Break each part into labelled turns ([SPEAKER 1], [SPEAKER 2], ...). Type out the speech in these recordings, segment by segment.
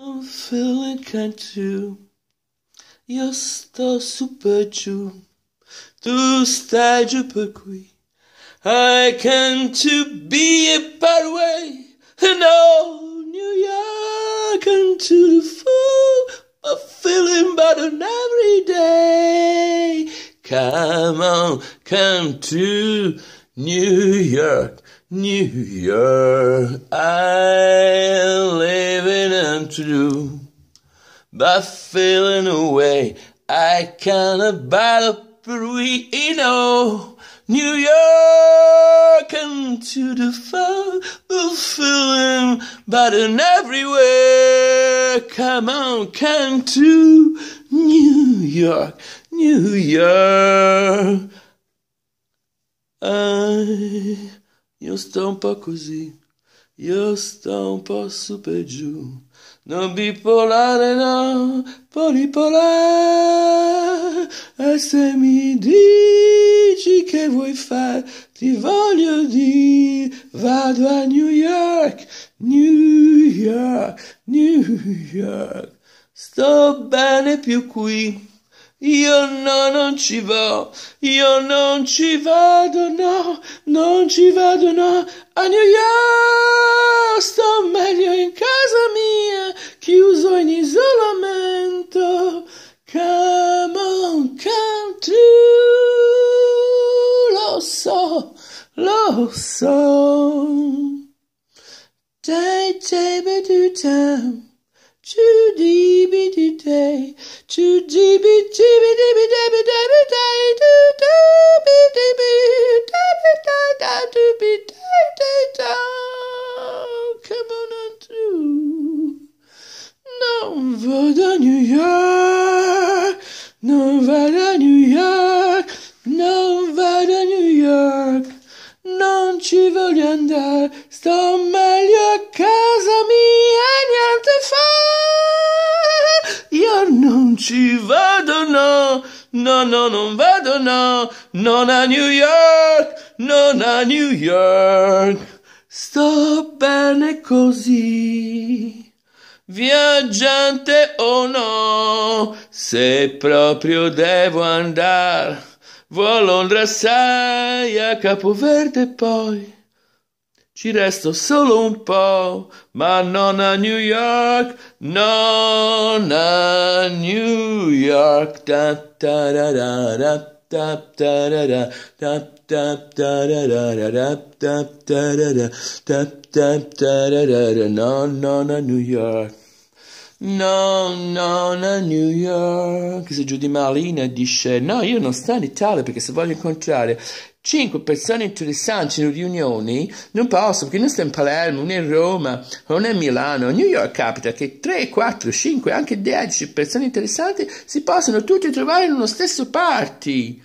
[SPEAKER 1] I'm feeling kind too. Io sto super giù. Do stai giù per I can to be a Broadway. No, New York and to the full. I'm feeling better every day. Come on, come to New York. New York, I live in and through. By feeling away, I kinda battle know. New York come to the fall, the feeling, but in everywhere. Come on, come to New York, New York. I Io sto un po' così, io sto un po' su per giù. Non bipolare, no, polipolare. E se mi dici che vuoi fare, ti voglio dire, vado a New York, New York, New York. Sto bene più qui. Io no, non ci vo, io non ci vado, no, non ci vado, no. A New York sto meglio in casa mia, chiuso in isolamento. Come on, come to, lo so, lo so. Dai, dai, time. Choo dee be dee day. Choo dee be dee be dee be dee be dee be day. Doo doo be dee be. viaggiante o no, se proprio devo andare, vuoi a Londra sai, a Capoverde poi. Ci resto solo un po', ma non a New York, non a New York. da, da, da, da, da, da, da, da tap tararara tap tarara tap tap tararara no no no New York No, no, no, New York. Se giù di Marlina dice: No, io non sto in Italia perché se voglio incontrare cinque persone interessanti in riunioni non posso perché non sto in Palermo, né in Roma, non a Milano. A New York capita che 3, 4, 5, anche 10 persone interessanti si possono tutte trovare in uno stesso party.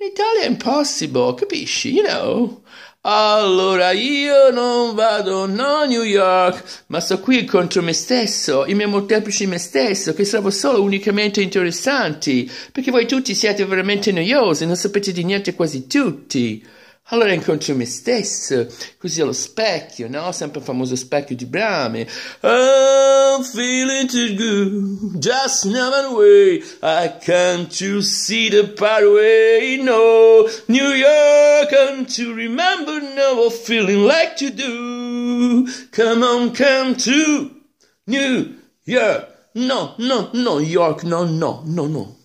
[SPEAKER 1] L'Italia è impossible, capisci? You know? Allora io non vado no a New York, ma sto qui contro me stesso, i miei molteplici me stesso, che trovo solo unicamente interessanti, perché voi tutti siete veramente noiosi, non sapete di niente quasi tutti. Allora incontro me stesso, così allo specchio, no? Sempre il famoso specchio di Brahmi. I'm feeling too good, just another way. I can't you see the pathway, no. New York, can't you remember now what feeling like you do? Come on, come to New York. No, no, no, York, no, no, no, no.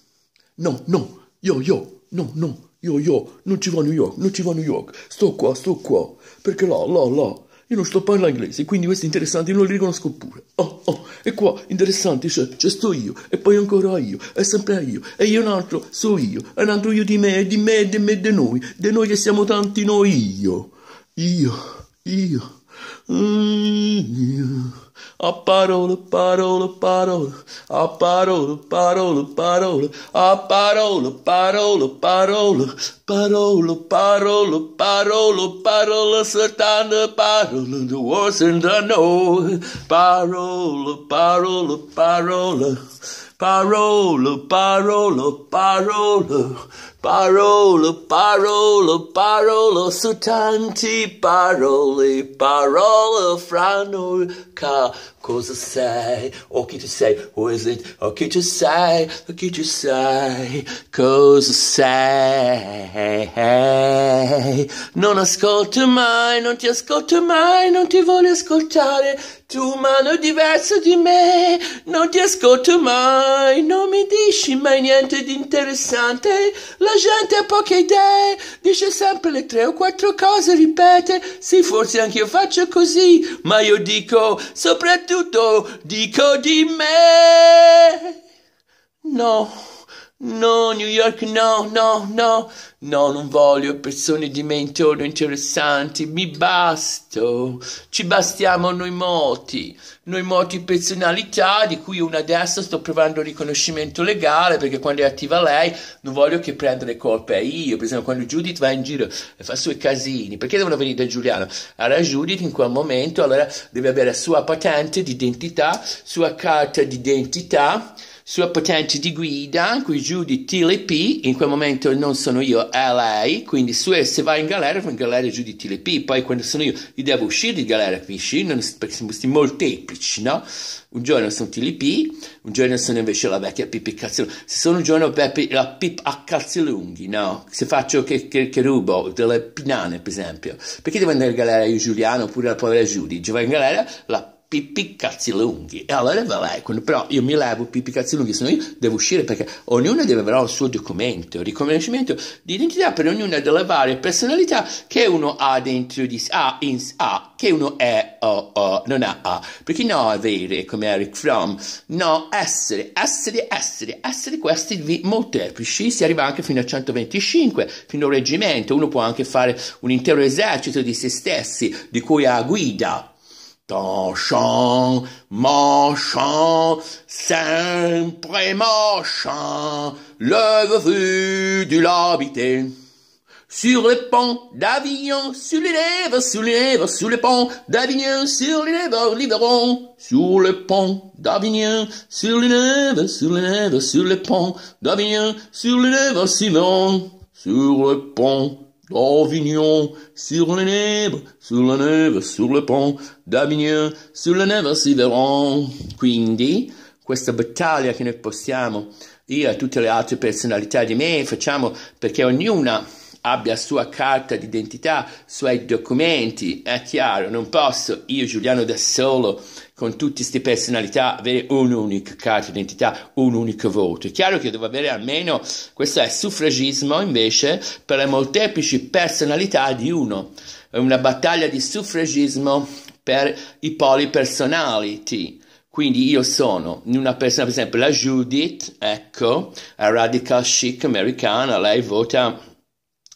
[SPEAKER 1] No, no, yo, yo, no, no. Io, io, non ci va a New York, non ci va a New York, sto qua, sto qua, perché là, là, là, io non sto parlando inglese, quindi questi interessanti non li riconosco pure. Oh, oh, e qua, interessanti, c'è, cioè, cioè sto io, e poi ancora io, e sempre io, e io un altro, so io, e un altro io di me, di me, di me, di noi, di noi che siamo tanti noi io. Io, io, mm, io. Aparola, parola, parola. Aparola, parola, parola. Aparola, parola, parola. Parola, parola, parola, parola, certana, parola, the worst in the know. Parola, parola, parola, parola, parola, parola, parola, parola, parola, sutanti, paroli, parola, frano, ca, cosa sei? o que tu sei? who is it, o que tu sei? o que tu sei? cosa sei? hey, Non ascolto mai, non ti ascolto mai, non ti voglio ascoltare. Tu umano diverso di me, non ti ascolto mai, non mi dici mai niente di interessante. La gente ha poche idee, dice sempre le tre o quattro cose, ripete. Sì, forse anch'io faccio così, ma io dico, soprattutto, dico di me. No. No, New York, no, no, no, no, non voglio persone di me intorno interessanti, mi basto, ci bastiamo noi moti, noi moti personalità di cui una adesso sto provando un riconoscimento legale perché quando è attiva lei non voglio che prenda le colpe a io, per esempio quando Judith va in giro e fa i suoi casini, perché devono venire da Giuliano? Allora Judith in quel momento allora deve avere la sua patente d'identità, identità, sua carta d'identità sulla patente di guida, qui giù di TLP, in quel momento non sono io, è lei, quindi se va in galera va in galera giù di TLP, poi quando sono io, io devo uscire di galera, capisci? Non, perché sono questi molteplici, no? Un giorno sono TLP, un giorno sono invece la vecchia Pippi Cazzolunghi, se sono un giorno Peppi, la Pip a Cazzolunghi, no? Se faccio che, che, che, rubo delle pinane, per esempio, perché devo andare in galera io Giuliano oppure la povera Giulia? Giù in galera la pipì cazzi lunghi e allora va bene, però io mi levo pipì cazzi lunghi se no io devo uscire perché ognuno deve avere il suo documento il riconoscimento di identità per ognuna delle varie personalità che uno ha dentro di sé ah, ah, che uno è oh, oh, non ha ah, perché no avere come Eric Fromm no essere essere essere essere questi molteplici si arriva anche fino a 125 fino al reggimento uno può anche fare un intero esercito di se stessi di cui ha guida Ton chant, mon chant, simplement chant, le vœu du labité. Sur le pont d'Avignon, sur les lèvres, sur les lèvres, sur les pont d'Avignon, sur les lèvres, libérons. Sur le pont d'Avignon, sur les lèvres, sur les lèvres, sur les pont d'Avignon, sur les lèvres, Sur le pont d'Avignon, sur les neve, sur la neve, sur le pont d'Avignon, sur la neve si verront. Quindi, questa battaglia che noi possiamo, io e tutte le altre personalità di me, facciamo perché ognuna abbia sua carta d'identità, suoi documenti, è chiaro, non posso io Giuliano da solo con tutte queste personalità avere un'unica carta d'identità, un unico voto. È chiaro che devo avere almeno, questo è suffragismo invece per le molteplici personalità di uno, è una battaglia di suffragismo per i poli Quindi io sono una persona, per esempio la Judith, ecco, è radical chic americana, lei vota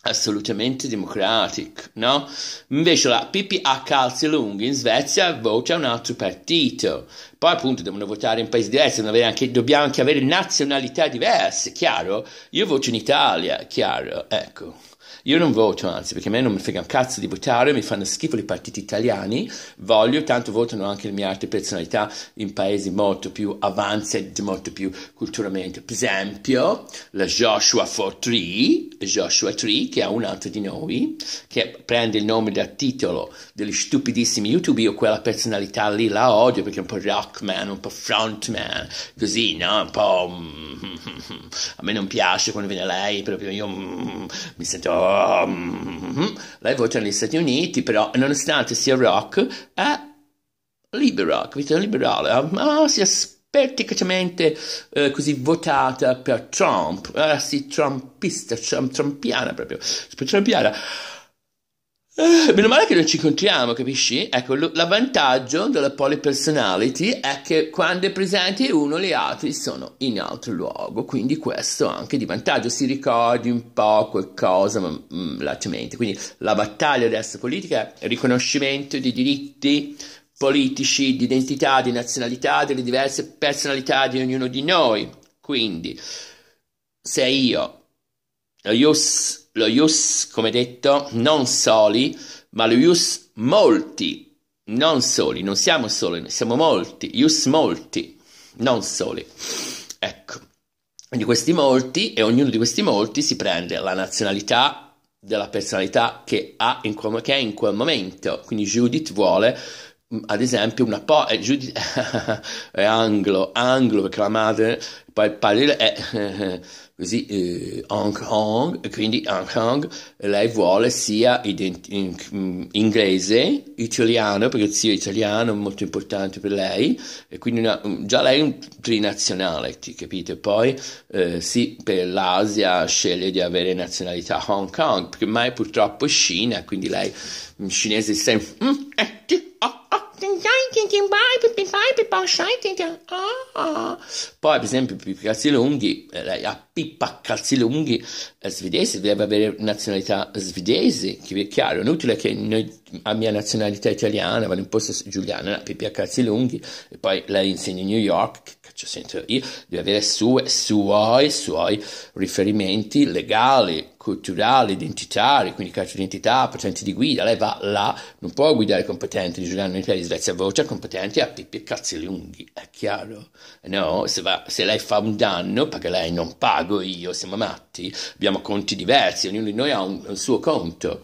[SPEAKER 1] assolutamente democratico, no? Invece la PP a lunghi in Svezia vota un altro partito, poi appunto devono votare in paesi diversi, devono avere anche, dobbiamo anche avere nazionalità diverse, chiaro? Io voto in Italia, chiaro, ecco. Io non voto, anzi, perché a me non mi frega un cazzo di votare, mi fanno schifo i partiti italiani, voglio, tanto votano anche le mie altre personalità in paesi molto più avanzati, molto più culturalmente. Per esempio, la Joshua Fortree, Joshua Tree, che è un altro di noi, che prende il nome dal titolo degli stupidissimi YouTube, io quella personalità lì la odio perché è un po' rockman, un po' frontman, così, no? Un po'... Mm, a me non piace quando viene lei, proprio io mm, mi sento Ehm, mhm. lei vota negli Stati Uniti, però nonostante sia rock, è libero, capito? liberale, ah, ma si è praticamente eh, così votata per Trump, eh, sì, trumpista, trump, trumpiana proprio, trumpiana. Meno male che non ci incontriamo, capisci? Ecco, l'avvantaggio della polypersonality è che quando è presente uno, gli altri sono in altro luogo, quindi questo anche di vantaggio, si ricordi un po' qualcosa ma, mm, latamente. Quindi la battaglia adesso politica è il riconoscimento di diritti politici, di identità, di nazionalità, delle diverse personalità di ognuno di noi. Quindi, se io lo ius, lo ius, come detto, non soli, ma lo ius molti, non soli, non siamo soli, siamo molti, ius molti, non soli. Ecco, di questi molti, e ognuno di questi molti si prende la nazionalità della personalità che ha in quel, che è in quel momento. Quindi Judith vuole, mm, ad esempio, una po'. Eh, Judith è anglo, anglo perché la madre, poi il padre è eh, eh, così eh, Hong Kong, quindi Hong Kong lei vuole sia ident- in- mm, inglese, italiano, perché il zio italiano è molto importante per lei, e quindi una, già lei è un trinazionale, ti capite? Poi eh, sì, per l'Asia sceglie di avere nazionalità Hong Kong, perché mai purtroppo è Cina, quindi lei in mm, cinese è sempre... Mm, eh, ti, oh, oh. Poi, per esempio, Calzile Unghi, a Pippa Calzile Unghi svedese, deve avere nazionalità svedese, che è chiaro, inutile che noi mia nazionalità italiana, vado in posto giuliana, Pippa Calzile lunghi, e poi la insegna a New York, cioè sento io deve avere sue, suoi, suoi riferimenti legali, culturali, identitari, quindi carta d'identità, patente di guida, lei va là, non può guidare competente di Giuliano Nicolai di Svezia Voce, competente a Pippi e Cazzi Lunghi, è chiaro? No, se, va, se lei fa un danno, perché lei non pago io, siamo matti, abbiamo conti diversi, ognuno di noi ha un, un suo conto,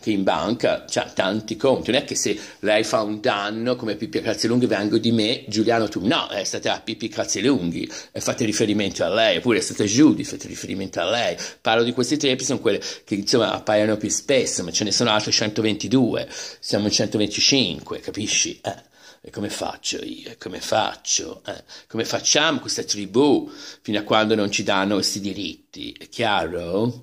[SPEAKER 1] che in banca c'ha tanti conti, non è che se lei fa un danno come Pippi Crazzilunghi vengo di me, Giuliano tu, no, è stata Pippi Crazzilunghi, eh, fate riferimento a lei, oppure è stata Judy, fate riferimento a lei, parlo di questi tempi, sono quelle che insomma appaiono più spesso, ma ce ne sono altri 122, siamo in 125, capisci? Eh. E come faccio io? E come faccio? Eh? Come facciamo questa tribù fino a quando non ci danno questi diritti? È chiaro?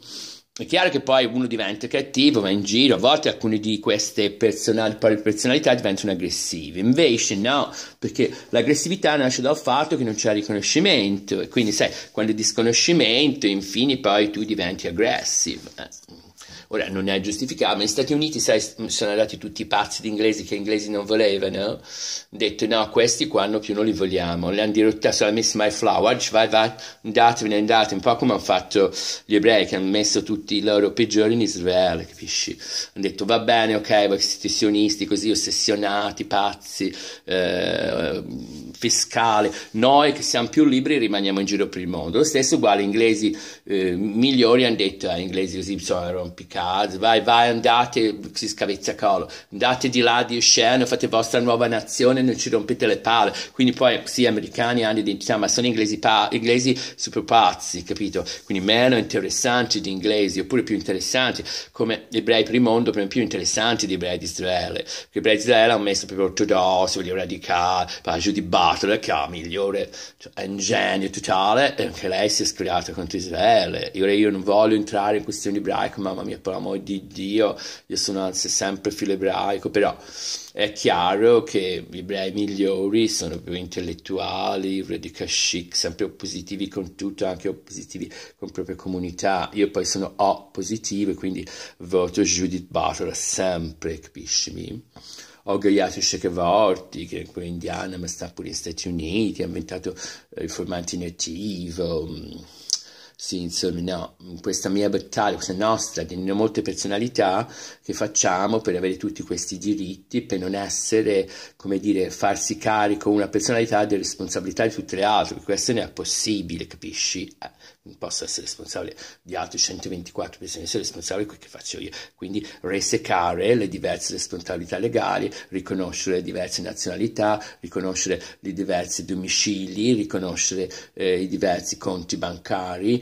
[SPEAKER 1] È chiaro che poi uno diventa cattivo, va in giro, a volte alcune di queste personal, personalità diventano aggressive, invece no, perché l'aggressività nasce dal fatto che non c'è riconoscimento e quindi sai, quando è disconoscimento, infine poi tu diventi aggressive. Eh. Ora non è giustificato, ma negli Stati Uniti, sai, sono andati tutti pazzi di inglesi che gli inglesi non volevano, detto no, questi qua non più non li vogliamo, li hanno dirottato, ah, sono messi my flower, vai, vai, andatevene, andate, un po' come hanno fatto gli ebrei che hanno messo tutti i loro peggiori in Israele, capisci? Hanno detto va bene, ok, voi siete sionisti così ossessionati, pazzi, eh, fiscale, noi che siamo più liberi rimaniamo in giro per il mondo. Lo stesso uguale, inglesi eh, migliori hanno detto a eh, inglesi così, bisogna rompicazzi, vai, vai, andate, si scavezza colo, andate di là, di scena, fate vostra nuova nazione, non ci rompete le palle. Quindi poi sì, americani hanno identità, ma sono inglesi, pa- inglesi super pazzi, capito? Quindi meno interessanti di inglesi, oppure più interessanti, come ebrei per il mondo, per più interessanti di ebrei di Israele. Perché ebrei di Israele hanno messo proprio ortodossi, voglio radicare, di Butler, che ha migliore, cioè, è genio totale, e anche lei si è scagliata contro Israele. Io, io, non voglio entrare in questioni ebraiche, mamma mia, per amor di Dio, io sono anzi sempre filo ebraico, però è chiaro che gli ebrei migliori sono più intellettuali, radical chic, sempre oppositivi con tutto, anche oppositivi con proprie comunità. Io poi sono O positivo, quindi voto Judith Butler sempre, capiscimi? orgogliato Cechevaorti, che è indiana ma sta pure negli Stati Uniti, ha inventato eh, il formaggio nativo. Mm, sì, insomma, no, questa mia battaglia, questa nostra, di molte personalità che facciamo per avere tutti questi diritti, per non essere, come dire, farsi carico una personalità delle responsabilità di tutte le altre, questo non è possibile, capisci? Eh, non posso essere responsabile di altri 124, bisogna essere responsabile di quel che faccio io. Quindi resecare le diverse responsabilità legali, riconoscere le diverse nazionalità, riconoscere i diversi domicili, riconoscere eh, i diversi conti bancari,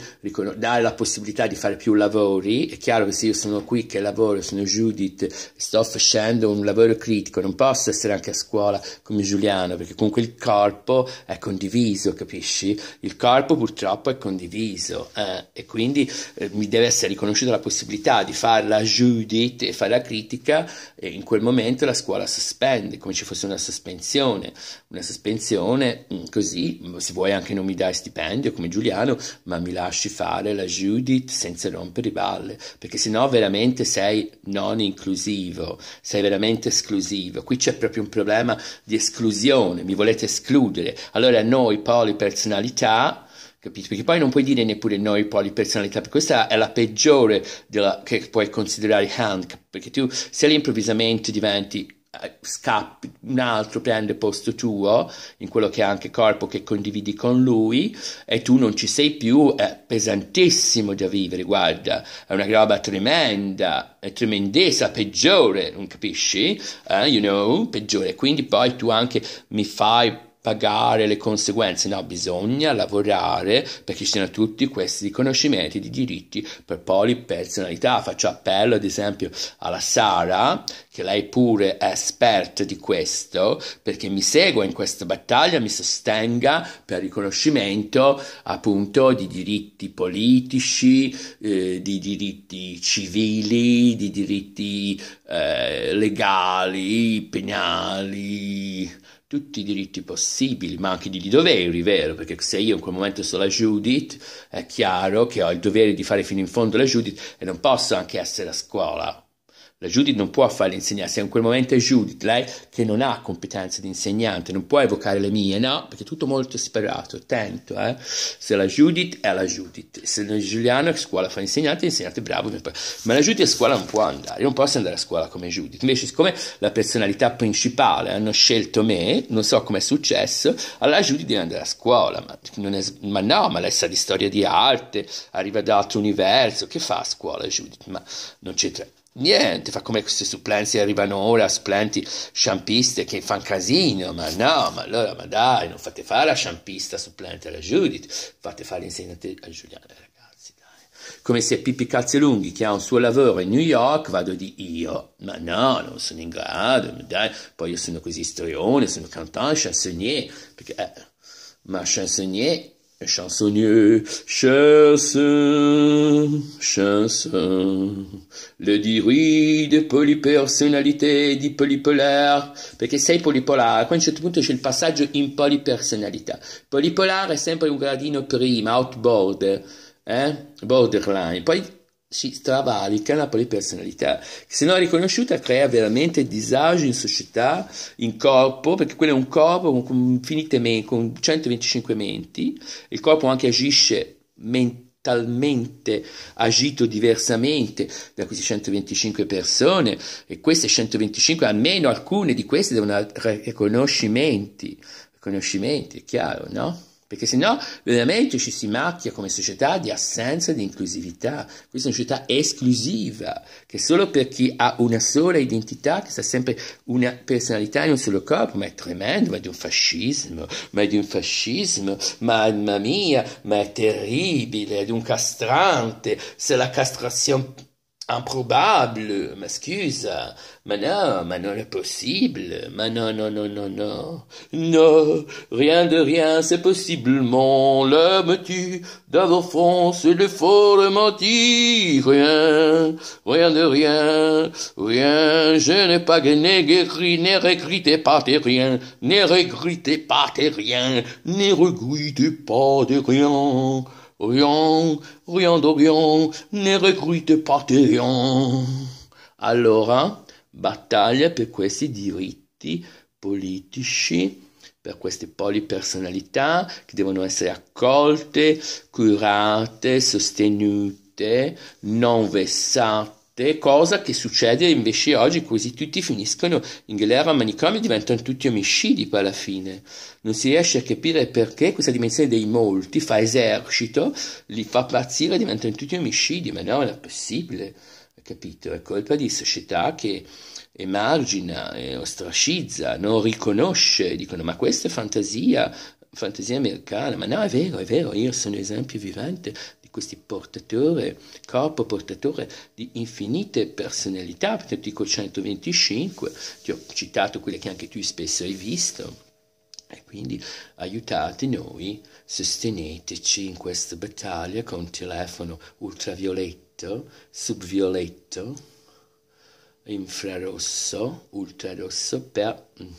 [SPEAKER 1] dare la possibilità di fare più lavori. È chiaro che se io sono qui che lavoro, sono Judith, sto facendo un lavoro critico, non posso essere anche a scuola come Giuliano, perché comunque il corpo è condiviso, capisci? Il corpo purtroppo è condiviso sorriso eh, e quindi eh, mi deve essere riconosciuta la possibilità di fare la Judith e fare la critica e in quel momento la scuola sospende, come ci fosse una sospensione, una sospensione mm, così, mm, se vuoi anche non mi dai stipendio come Giuliano, ma mi lasci fare la Judith senza rompere i balle, perché sennò veramente sei non inclusivo, sei veramente esclusivo, qui c'è proprio un problema di esclusione, mi volete escludere, allora noi polipersonalità capito? Perché poi non puoi dire neppure noi polipersonalità, perché questa è la peggiore della, che puoi considerare handicap, perché tu se lì improvvisamente diventi eh, scappi, un altro prende posto tuo in quello che è anche corpo che condividi con lui e tu non ci sei più, è pesantissimo da vivere, guarda, è una roba tremenda, è tremendesa, peggiore, non capisci? Eh, you know, peggiore, quindi poi tu anche mi fai pagare le conseguenze, no, bisogna lavorare perché ci siano tutti questi riconoscimenti di diritti per poi personalità. Faccio appello ad esempio alla Sara, che lei pure è esperta di questo, perché mi segua in questa battaglia, mi sostenga per il riconoscimento appunto di diritti politici, eh, di diritti civili, di diritti eh, legali, penali tutti i diritti possibili, ma anche di doveri, vero? Perché se io in quel momento sono la Judith, è chiaro che ho il dovere di fare fino in fondo la Judith e non posso anche essere a scuola la Judith non può fare l'insegnante, se in quel momento è Judith, lei che non ha competenze di insegnante, non può evocare le mie, no, perché è tutto molto separato, attento, eh? se la Judith è la Judith, se Giuliano è a scuola fa insegnante, insegnante bravo, ma la Judith a scuola non può andare, non posso andare a scuola come Judith, invece siccome la personalità principale hanno scelto me, non so com'è successo, allora Judith deve andare a scuola, ma, è, ma no, ma lei sa di storia di arte, arriva da altro universo, che fa a scuola Judith, ma non c'entra niente, fa come queste supplenze arrivano ora, supplenti sciampiste che fanno casino, ma no, ma allora, ma dai, non fate fare la sciampista supplente alla Judith, fate fare l'insegnante a Giuliana, ragazzi, dai. Come se Pippi Calzelunghi, che ha un suo lavoro in New York, vado di io, ma no, non sono in grado, dai, poi io sono così storione, sono cantante, chansonnier, perché, eh, ma chansonnier Chansonnieux, chasse, chasse, le dirui di polipersonalité, di polipolare, perché sei polipolare, a un certo punto c'è il passaggio in polipersonalità. Polipolare è sempre un gradino prima, outboard, eh? borderline, poi si travalica la polipersonalità che se non riconosciuta crea veramente disagio in società, in corpo, perché quello è un corpo con, infinite men- con 125 menti, il corpo anche agisce mentalmente, agito diversamente da queste 125 persone e queste 125, almeno alcune di queste devono riconoscimenti, riconoscimenti, è chiaro, no? perché sennò veramente ci si macchia come società di assenza di inclusività. Questa è una società esclusiva, che solo per chi ha una sola identità, che sa sempre una personalità in un solo corpo, ma è tremendo, ma è di un fascismo, ma è di un fascismo, mamma mia, ma è terribile, è di un castrante, se la castrazione improbable, m'excuse, mais non, mais non, possible, mais non, non, non, non, non, non, rien de rien, c'est possible, possiblement l'homme tue, d'avoir fond, c'est le faux menti, rien, rien de rien, rien, je n'ai pas gagné, guéri, n'ai regretté pas de rien, n'ai regretté pas de rien, n'ai regretté pas de rien, Orion, Orion d'Orion, ne recrute pas Terion. Allora, battaglia per questi diritti politici, per queste polipersonalità che devono essere accolte, curate, sostenute, non vessate cosa che succede invece oggi, così tutti finiscono in galera, manicomio, diventano tutti omicidi poi alla fine. Non si riesce a capire perché questa dimensione dei molti fa esercito, li fa pazzire, diventano tutti omicidi, ma no, non è possibile, capito? È colpa di società che emargina, eh, ostracizza, non riconosce, dicono ma questa è fantasia, fantasia americana, ma no è vero, è vero, io sono esempio vivente di questi portatori, corpo portatore di infinite personalità, per l'articolo 125, ti ho citato quelle che anche tu spesso hai visto. E quindi aiutate noi, sosteneteci in questa battaglia con telefono ultravioletto, subvioletto, infrarosso, ultrarosso per mm,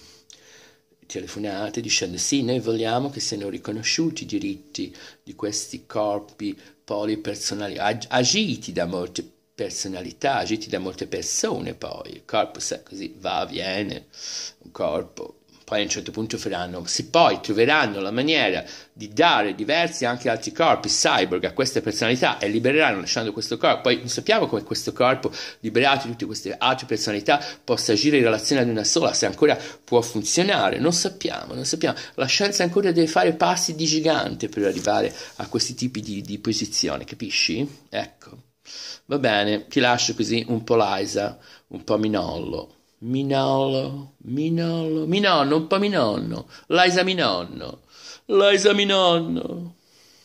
[SPEAKER 1] telefonate dicendo sì, noi vogliamo che siano riconosciuti i diritti di questi corpi polipersonali, ag- agiti da molte personalità, agiti da molte persone poi, il corpo sa così, va, viene, un corpo poi a un certo punto faranno, se poi troveranno la maniera di dare diversi anche altri corpi, cyborg, a queste personalità e libereranno lasciando questo corpo, poi non sappiamo come questo corpo, liberato di tutte queste altre personalità, possa agire in relazione ad una sola, se ancora può funzionare, non sappiamo, non sappiamo, la scienza ancora deve fare passi di gigante per arrivare a questi tipi di, di posizione, capisci? Ecco. Va bene, ti lascio così un po' Liza, un po' Minollo. Minolo, Minolo, mi nonno, un po' mi nonno, Laisa mi nonno, Laisa mi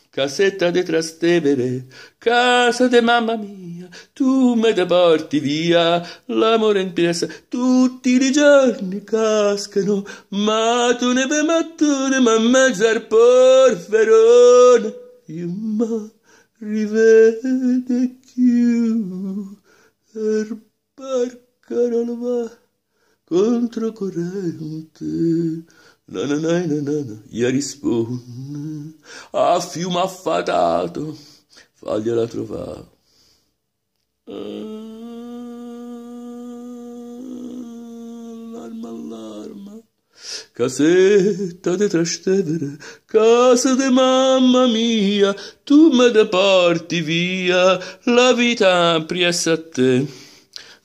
[SPEAKER 1] casetta de Trastevere, casa de mamma mia, tu me te porti via, l'amore in piazza, tutti i giorni cascano, ma tu ne per mattone, ma mezzo al porferone, io ma rivede più, er barca non va controcorrente. Nananana, gli risponde, a fiume affatato, fagliela trovare. Allarma, allarma, casetta de Trastevere, casa de mamma mia, tu me deporti via la vita presso a te.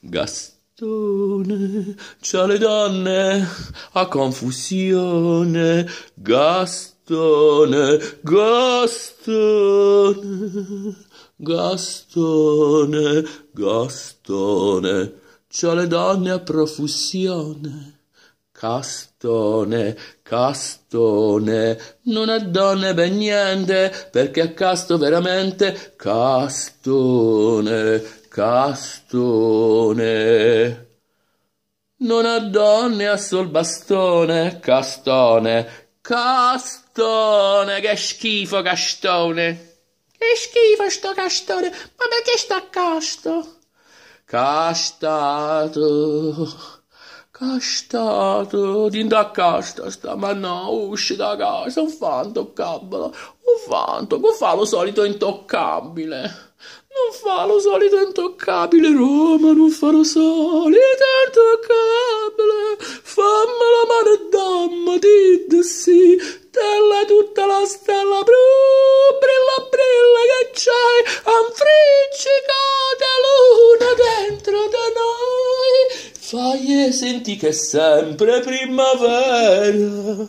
[SPEAKER 1] Gasta. Gastone, c'ha le donne a confusione, Gastone, Gastone, Gastone, Gastone, c'ha le donne a profusione. Castone, castone, non ha donne ben niente, perché a casto veramente castone. Castone. Non ha donne, ha sol bastone, castone, castone, che schifo castone. Che schifo sto castone, ma perché sta casto? Castato, castato, din da casta sta, ma no, usci da casa, un fanto, cabbala, un fanto, che fa lo solito intoccabile. Non fa lo solito intoccabile, Roma, non fa lo solito intoccabile. Fammi la mano e dammi, did sì, stella tutta la stella blu, brilla brilla che c'hai, anfriccicata luna dentro da noi. Fagli senti che è sempre primavera.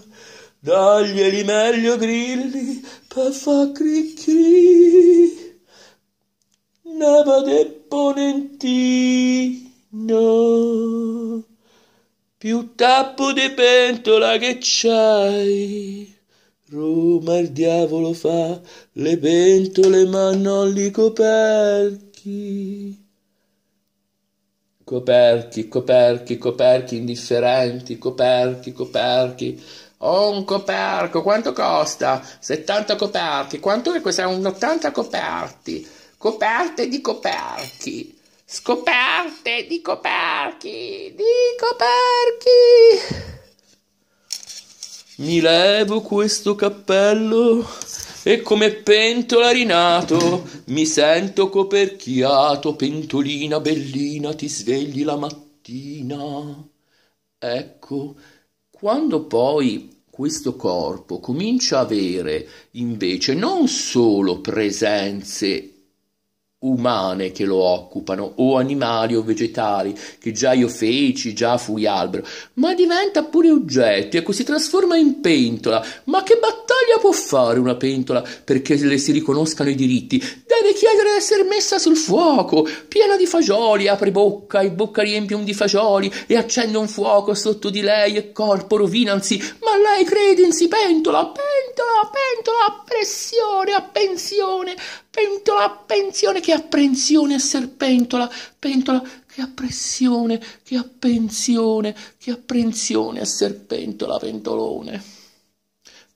[SPEAKER 1] Daglieli meglio grilli per far cricchi nava navade ponentino più tappo di pentola che c'hai Roma il diavolo fa le pentole ma non li coperchi coperchi, coperchi, coperchi indifferenti, coperchi, coperchi. Oh, un coperco, quanto costa? 70 coperti, Quanto è questo? Un 80 coperti coperte di coperchi, scoperte di coperchi, di coperchi. Mi levo questo cappello e come pentola rinato mi sento coperchiato, pentolina bellina, ti svegli la mattina. Ecco, quando poi questo corpo comincia a avere invece non solo presenze umane che lo occupano o animali o vegetali che già io feci, già fui albero, ma diventa pure oggetto, ecco si trasforma in pentola. Ma che battuta può fare una pentola perché le si riconoscano i diritti? Deve chiedere di essere messa sul fuoco, piena di fagioli, apre bocca e bocca riempie un di fagioli e accende un fuoco sotto di lei e corpo rovinansi, ma lei credensi pentola, pentola, pentola, a pressione, a pentola, a che apprensione esser pentola, pentola, che apprensione, che appensione, che apprensione esser pentola, pentolone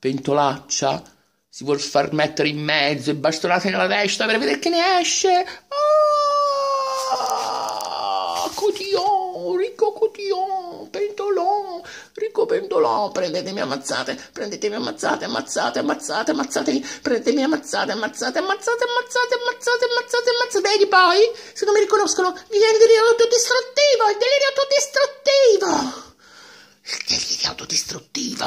[SPEAKER 1] pentolaccia si vuol far mettere in mezzo e bastonate nella testa per vedere che ne esce. Ah, cotillon, ricco cotillon, pentolon, ricco pentolon, prendetemi ammazzate, prendetemi ammazzate, ammazzate, ammazzate, ammazzatemi, prendetemi ammazzate, ammazzate, ammazzate, ammazzate, ammazzate, ammazzate, ammazzate, e poi, se non mi riconoscono, mi viene il delirio autodistruttivo, il delirio autodistruttivo, il delirio autodistruttivo,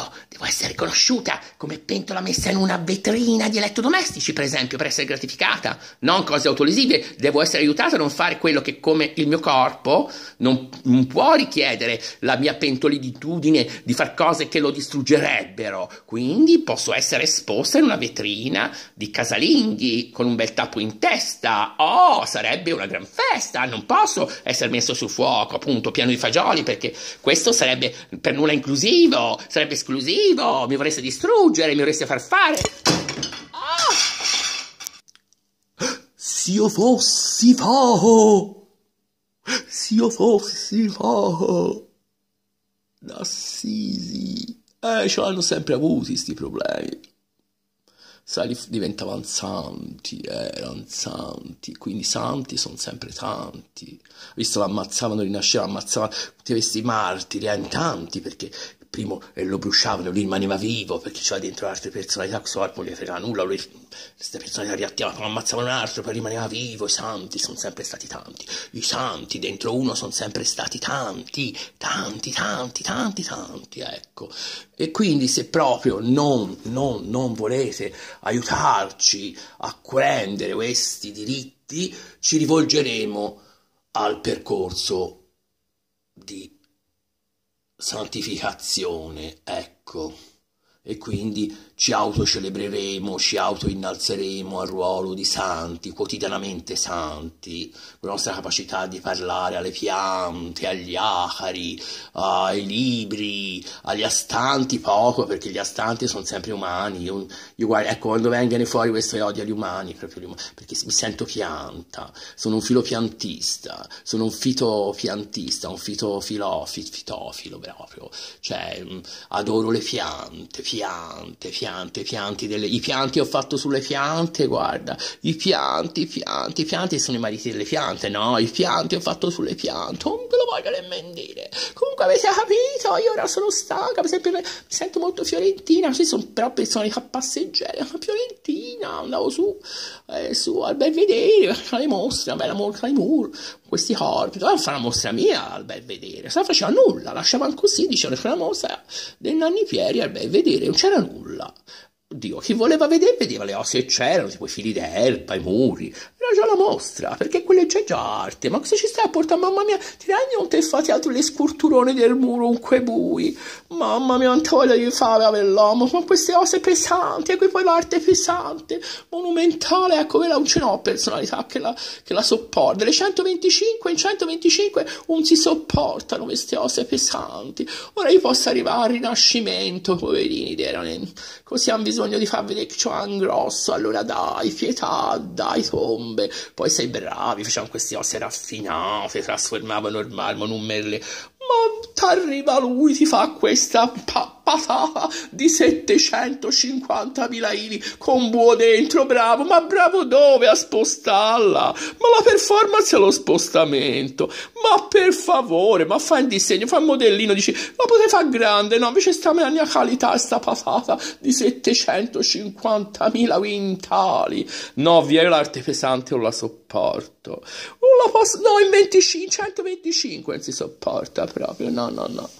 [SPEAKER 1] essere conosciuta come pentola messa in una vetrina di elettrodomestici, per esempio, per essere gratificata, non cose autolesive. Devo essere aiutata a non fare quello che, come il mio corpo, non, non può richiedere la mia pentolitudine di far cose che lo distruggerebbero. Quindi posso essere esposta in una vetrina di casalinghi con un bel tappo in testa. Oh, sarebbe una gran festa! Non posso essere messo sul fuoco, appunto, piano di fagioli, perché questo sarebbe per nulla inclusivo, sarebbe esclusivo cattivo, mi vorreste distruggere, mi vorreste far fare. Ah! Se io fossi fuoco! se io fossi fuoco! l'assisi, eh, ci hanno sempre avuti questi problemi. Sai, diventavano santi, erano eh, santi, quindi santi sono sempre tanti. Visto l'ammazzavano, rinascevano, ammazzavano tutti questi martiri, erano eh, tanti perché primo lo bruciavano, lui rimaneva vivo perché c'era dentro altre personalità, questo corpo non gli frega nulla, lui, queste personalità riattivavano, ammazzavano un altro, poi rimaneva vivo, i santi sono sempre stati tanti, i santi dentro uno sono sempre stati tanti, tanti, tanti, tanti, tanti, ecco. E quindi se proprio non, non, non volete aiutarci a prendere questi diritti, ci rivolgeremo al percorso di santificazione, ecco. E quindi ci autocelebreremo, ci autoinnalzeremo al ruolo di santi, quotidianamente santi, con la nostra capacità di parlare alle piante, agli acari, ai libri, agli astanti poco, perché gli astanti sono sempre umani. Io, io guarda, ecco, quando vengono fuori questo odio agli umani, proprio agli umani, perché mi sento pianta, sono un filo piantista, sono un fito piantista, un fitofilo, fit, fitofilo proprio, cioè mm, adoro le piante, piante, piante piante, pianti delle, i pianti ho fatto sulle piante, guarda, i pianti, i pianti, i pianti sono i mariti delle piante, no? I pianti ho fatto sulle piante, non ve lo voglio nemmeno dire. Comunque avete capito, io ora sono stanca, per esempio mi sento molto fiorentina, ci sono però persone che passeggiano, fiorentina, andavo su, eh, su al belvedere, alla mostra, bella mostra di muro, questi corpi, dovevano fare una mostra mia al bel vedere, se non faceva nulla, lasciavano così, dicevano c'era una mostra dei Nanni Pieri al bel vedere, non c'era nulla. Dio, chi voleva vedere vedeva le ossa che c'erano, tipo i fili d'erba, i muri. Era già la mostra, perché quella c'è già arte. Ma cosa ci stai a portare? Mamma mia, ti rendi ragno te fatiato le scurturone del muro un que bui. Mamma mia, quanta voglia di fare avell'uomo con queste ossa pesanti, e qui poi l'arte pesante, monumentale. Ecco, vera non ce n'ho personalità che la, che la sopporta. Le 125 in 125 non si sopportano queste ossa pesanti. Ora io posso arrivare al rinascimento, poverini, erano così ambiziosi bisogno di far vedere che c'ho un grosso, allora dai, pietà, dai tombe. Poi sei bravi, facevano queste ossa raffinate, trasformavano il marmo in un merle. Ma t'arriva lui, ti fa questa pappa patata di 750.000 ili con buo dentro, bravo, ma bravo dove a spostarla? Ma la performance è lo spostamento, ma per favore, ma fa il disegno, fa il modellino, dici, ma potete fare grande, no? Invece sta la mia maniacalità sta patata di 750.000 quintali. No, via l'arte pesante o la sopporto. O la posso, no, in 25, 125 non si sopporta proprio, no, no, no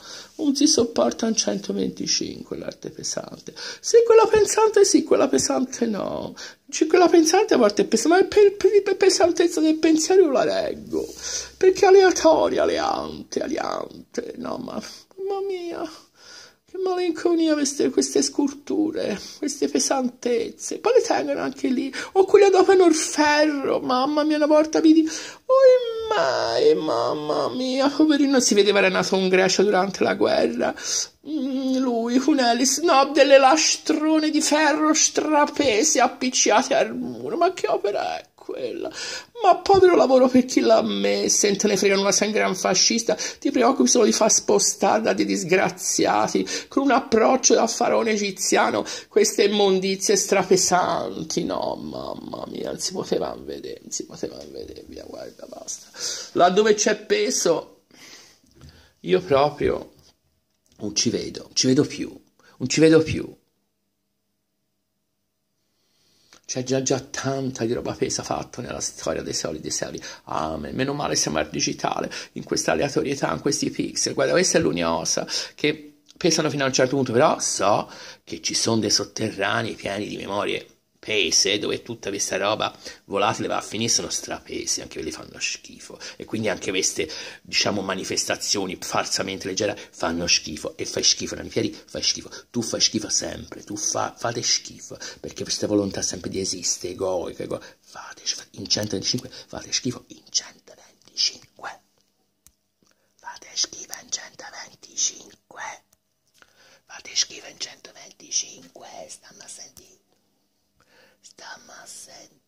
[SPEAKER 1] non si sopporta un 125 l'arte pesante. Se quella pensante sì, quella pesante no. Cioè, quella pensante a volte è pesante, ma per, per, per, pesantezza del pensiero io la reggo. Perché aleatoria, aleante, aleante, no, ma mamma mia malinconia queste, queste sculture, queste pesantezze. Poi le tengono anche lì. O quella d'Openor Ferro, mamma mia, una volta vidi... Oh, mai, mamma mia, poverino, si vedeva era nato in Grecia durante la guerra. Mm, lui, Elis, no, delle lastrone di ferro strapese appiccicate al muro. Ma che opera è? quella. Ma povero lavoro per chi l'ha messa, te ne fregano una sei un gran fascista, ti preoccupi solo di far spostare da dei disgraziati, con un approccio da faraone egiziano, queste immondizie strapesanti, no, mamma mia, non si potevano vedere, non si potevano vedere, via, guarda, basta. Laddove c'è peso, io proprio non ci vedo, non ci vedo più, non ci vedo più. C'è già già tanta di roba pesa fatta nella storia dei soliti seri. Ah, meno male siamo al digitale, in questa aleatorietà, in questi pixel. Guarda, questa è l'unica cosa che pesano fino a un certo punto, però so che ci sono dei sotterranei pieni di memorie pese, dove tutta questa roba volatile va a finire sono strapese, anche quelli fanno schifo e quindi anche queste diciamo manifestazioni falsamente leggere fanno schifo e fai schifo Nani Pieri fai schifo, tu fai schifo sempre tu fa, fate schifo perché questa volontà sempre di esiste egoica ego, fate, in 125 fate schifo in 125 fate schifo in 125 fate schifo in 125 stanno a sentire está más sentido.